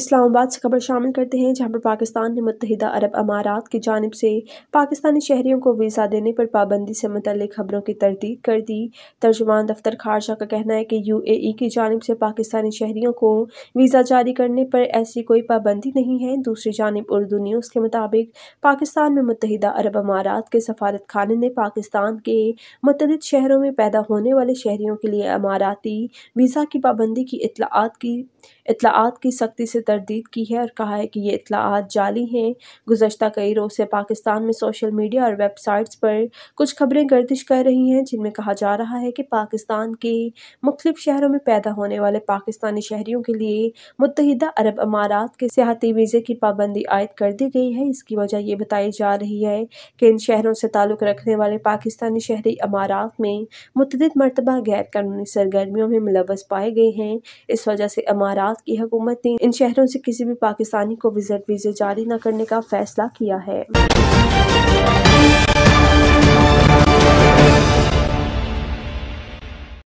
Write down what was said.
इस्लामाबाद से खबर शामिल करते हैं जहां पर पाकिस्तान ने मुतहदा अरब अमारात की जानब से पाकिस्तानी शहरीों को वीज़ा देने पर पाबंदी से मुतल खबरों की तरदीद कर दी तर्जुमान दफ्तर खारजा का कहना है कि यू ए की जानब से पाकिस्तानी शहरीों को वीज़ा जारी करने पर ऐसी कोई पाबंदी नहीं है दूसरी जानब उर्दू न्यूज़ के मुताबिक पाकिस्तान में मुतहदा अरब अमारात के सफारत खाने ने पाकिस्तान के मतद शहरों में पैदा होने वाले शहरीों के लिए अमाराती वीज़ा की पाबंदी की इतलात की इतलात की सख्ती से तरदीद की है और कहा है कि ये इतलाआत जाली हैं गुजशत कई रोज़ से पाकिस्तान में सोशल मीडिया और वेबसाइट्स पर कुछ खबरें गर्दिश कर रही हैं जिनमें कहा जा रहा है कि पाकिस्तान के मुख्त शहरों में पैदा होने वाले पाकिस्तानी शहरीों के लिए मुतहद अरब अमारात के सियाती वीज़े की पाबंदी आयद कर दी गई है इसकी वजह ये बताई जा रही है कि इन शहरों से ताल्लुक़ रखने वाले पाकिस्तानी शहरी अमारात में मुतद मरतबा गैर कानूनी सरगर्मियों में मुलवस पाए गए हैं इस वजह से अमारात की हुकूमत ने इन शहरों संगठन से किसी भी पाकिस्तानी को विज़िट वीज़े जारी न करने का फैसला किया है